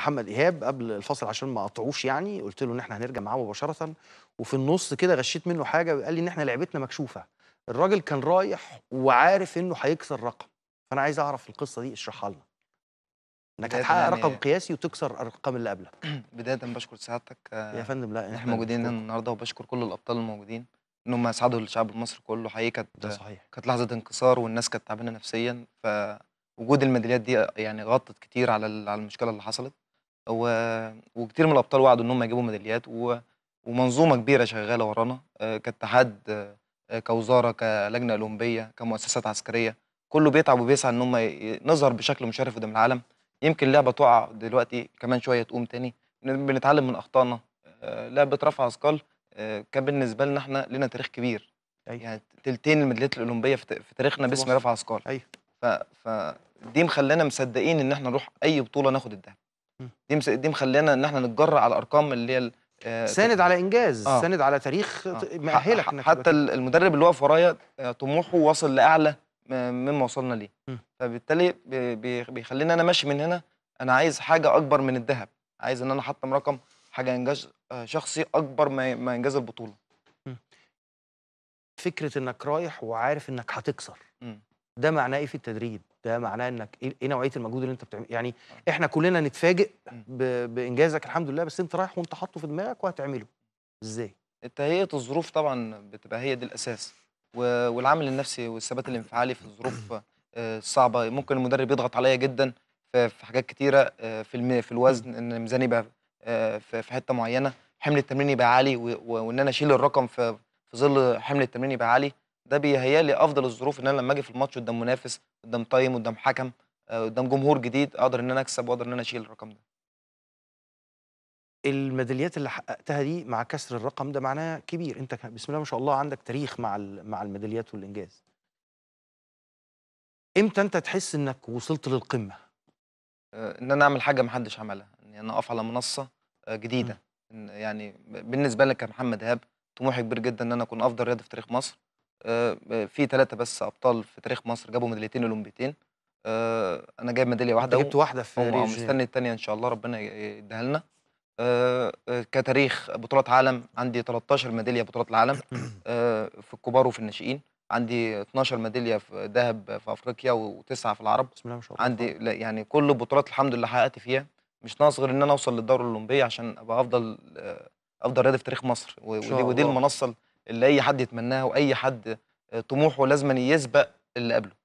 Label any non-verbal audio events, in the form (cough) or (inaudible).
محمد ايهاب قبل الفاصل عشان ما اقطعوش يعني قلت له ان احنا هنرجع معاه مباشره وفي النص كده غشيت منه حاجه وقال لي ان احنا لعبتنا مكشوفه الراجل كان رايح وعارف انه هيكسر رقم فانا عايز اعرف القصه دي اشرحها لنا انك هتحقق يعني رقم قياسي وتكسر الارقام اللي قبلها (clears throat) بدايه بشكر سعادتك يا فندم لا احنا موجودين النهارده وبشكر كل الابطال الموجودين ان هم اسعدوا الشعب المصري كله حقيقه كانت ده صحيح كانت لحظه انكسار والناس كانت تعبانه نفسيا فوجود الميداليات دي يعني غطت كتير على على المشكله اللي حصلت و... وكتير من الابطال وعدوا ان هم يجيبوا ميداليات و... ومنظومه كبيره شغاله ورانا آه، كاتحاد آه، كوزاره كلجنه اولمبيه كمؤسسات عسكريه كله بيتعب وبيسعى ان هم نظهر بشكل مشرف قدام العالم يمكن اللعبه تقع دلوقتي كمان شويه تقوم تاني بنتعلم من اخطائنا آه، لعبه رفع اثقال كان بالنسبه لنا احنا لنا تاريخ كبير أيه. يعني تلتين الميداليات الاولمبيه في تاريخنا باسم رفع اثقال ايوه ف... فدي مخلانا مصدقين ان احنا نروح اي بطوله ناخد الذهب دي مس... دي مخلينا ان احنا نتجرأ على الارقام اللي هي آه، ساند على انجاز آه. ساند على تاريخ آه. مأهلك ح... حتى المدرب اللي واقف ورايا آه، طموحه واصل لاعلى مما وصلنا ليه م. فبالتالي بيخليني انا ماشي من هنا انا عايز حاجه اكبر من الذهب عايز ان انا احطم رقم حاجه انجاز آه، شخصي اكبر ما انجاز البطوله م. فكره انك رايح وعارف انك هتكسر ده معناه ايه في التدريب ده معناه انك إيه،, ايه نوعيه المجهود اللي انت بتعمله يعني احنا كلنا نتفاجئ بانجازك الحمد لله بس انت رايح وانت حاطه في دماغك وهتعمله ازاي تهيئه الظروف طبعا بتبقى هي دي الاساس والعامل النفسي والثبات الانفعالي في الظروف الصعبه آه، ممكن المدرب يضغط عليا جدا في حاجات كتيره آه، في في الوزن ان ميزاني يبقى آه، في حته معينه حمل التمرين يبقى عالي وان انا اشيل الرقم في ظل حمل التمرين يبقى عالي ده بيهيألي افضل الظروف ان انا لما اجي في الماتش قدام منافس قدام تايم قدام حكم آه، قدام جمهور جديد اقدر ان انا اكسب واقدر ان انا اشيل الرقم ده الميداليات اللي حققتها دي مع كسر الرقم ده معناه كبير انت بسم الله ما شاء الله عندك تاريخ مع مع الميداليات والانجاز امتى انت تحس انك وصلت للقمه آه، ان انا اعمل حاجه ما حدش عملها ان انا اقف على منصه آه، جديده م. يعني بالنسبه لك كمحمد هاب طموحي كبير جدا ان انا اكون افضل رياضي في تاريخ مصر آه، آه، في ثلاثه بس ابطال في تاريخ مصر جابوا ميداليتين اولمبيتين آه، انا جايب ميداليه واحده جبت واحده في ريو مستني الثانيه ان شاء الله ربنا يديها لنا كتاريخ بطولات عالم عندي 13 ميداليه بطولات العالم (clears throat) في الكبار وفي الناشئين عندي 12 ميداليه في ذهب في افريقيا وتسعه في العرب بسم الله ما شاء الله عندي لا يعني كل البطولات الحمد لله حققت فيها مش ناقص غير ان انا اوصل للدوره الاولمبيه عشان ابقى افضل افضل رياضي في تاريخ مصر ودي, ودي المنصه اللي اي حد يتمناها واي حد آه، طموحه لازم يسبق اللي قبله